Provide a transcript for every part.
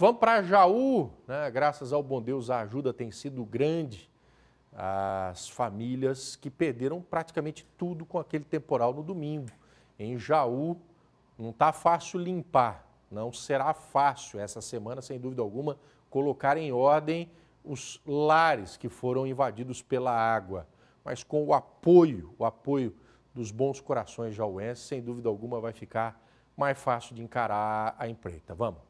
Vamos para Jaú, né? graças ao bom Deus a ajuda tem sido grande às famílias que perderam praticamente tudo com aquele temporal no domingo. Em Jaú não está fácil limpar, não será fácil essa semana, sem dúvida alguma, colocar em ordem os lares que foram invadidos pela água, mas com o apoio, o apoio dos bons corações jaúenses, sem dúvida alguma vai ficar mais fácil de encarar a empreita. Vamos.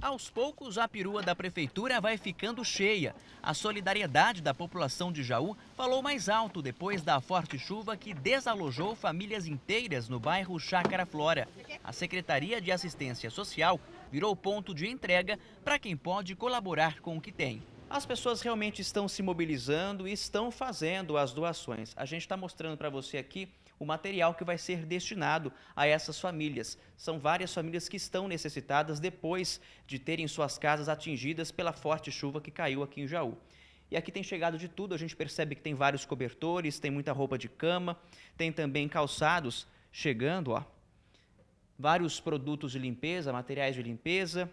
Aos poucos, a perua da prefeitura vai ficando cheia. A solidariedade da população de Jaú falou mais alto depois da forte chuva que desalojou famílias inteiras no bairro Chácara Flora. A Secretaria de Assistência Social virou ponto de entrega para quem pode colaborar com o que tem. As pessoas realmente estão se mobilizando e estão fazendo as doações. A gente está mostrando para você aqui o material que vai ser destinado a essas famílias. São várias famílias que estão necessitadas depois de terem suas casas atingidas pela forte chuva que caiu aqui em Jaú. E aqui tem chegado de tudo, a gente percebe que tem vários cobertores, tem muita roupa de cama, tem também calçados chegando, ó. Vários produtos de limpeza, materiais de limpeza.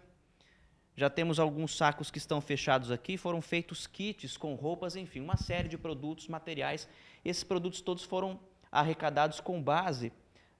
Já temos alguns sacos que estão fechados aqui, foram feitos kits com roupas, enfim, uma série de produtos, materiais. Esses produtos todos foram arrecadados com base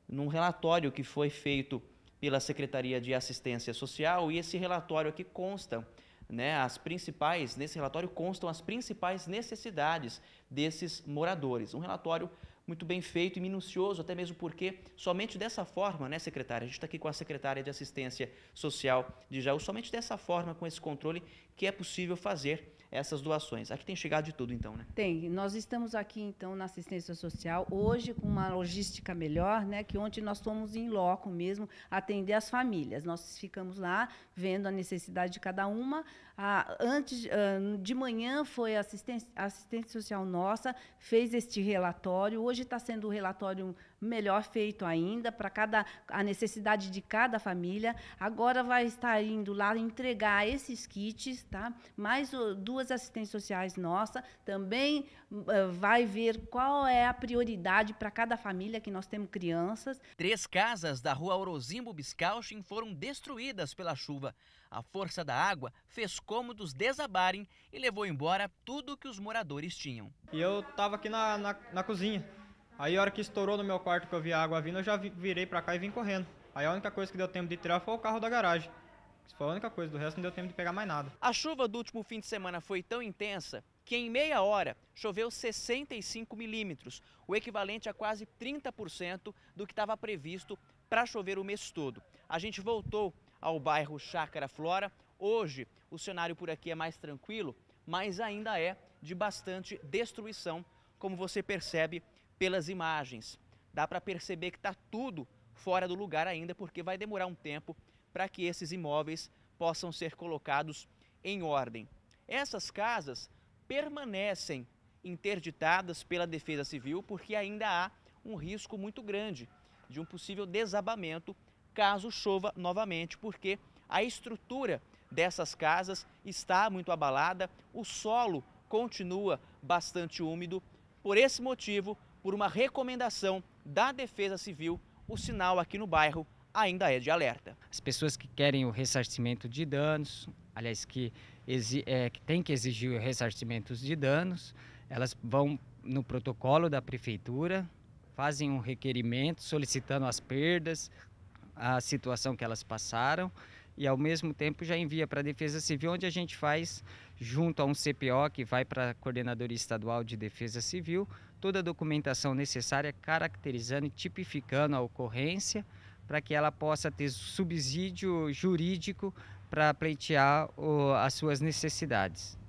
num relatório que foi feito pela Secretaria de Assistência Social e esse relatório aqui consta, né, as principais, nesse relatório constam as principais necessidades desses moradores. Um relatório muito bem feito e minucioso, até mesmo porque somente dessa forma, né, secretária? A gente está aqui com a secretária de Assistência Social de Jaú, somente dessa forma, com esse controle, que é possível fazer essas doações. Aqui tem chegado de tudo, então, né? Tem. Nós estamos aqui, então, na assistência social, hoje com uma logística melhor, né? Que ontem nós fomos em loco mesmo atender as famílias. Nós ficamos lá vendo a necessidade de cada uma. Ah, antes, ah, de manhã foi assistência, assistência social nossa, fez este relatório. Hoje está sendo o relatório melhor feito ainda para cada a necessidade de cada família. Agora vai estar indo lá entregar esses kits, tá? Mais duas assistentes sociais nossa também uh, vai ver qual é a prioridade para cada família que nós temos crianças. Três casas da Rua Orozimbo Biscauchin foram destruídas pela chuva. A força da água fez cômodos desabarem e levou embora tudo que os moradores tinham. E eu estava aqui na, na, na cozinha. Aí a hora que estourou no meu quarto que eu vi a água vindo, eu já virei pra cá e vim correndo. Aí a única coisa que deu tempo de tirar foi o carro da garagem. Isso foi a única coisa, do resto não deu tempo de pegar mais nada. A chuva do último fim de semana foi tão intensa que em meia hora choveu 65 milímetros, o equivalente a quase 30% do que estava previsto para chover o mês todo. A gente voltou ao bairro Chácara Flora. Hoje o cenário por aqui é mais tranquilo, mas ainda é de bastante destruição, como você percebe pelas imagens. Dá para perceber que está tudo fora do lugar ainda, porque vai demorar um tempo para que esses imóveis possam ser colocados em ordem. Essas casas permanecem interditadas pela Defesa Civil porque ainda há um risco muito grande de um possível desabamento caso chova novamente, porque a estrutura dessas casas está muito abalada, o solo continua bastante úmido. Por esse motivo, por uma recomendação da Defesa Civil, o sinal aqui no bairro ainda é de alerta. As pessoas que querem o ressarcimento de danos, aliás, que, é, que têm que exigir o ressarcimento de danos, elas vão no protocolo da prefeitura, fazem um requerimento solicitando as perdas, a situação que elas passaram e ao mesmo tempo já envia para a Defesa Civil, onde a gente faz junto a um CPO que vai para a Coordenadoria Estadual de Defesa Civil, toda a documentação necessária caracterizando e tipificando a ocorrência para que ela possa ter subsídio jurídico para pleitear o, as suas necessidades.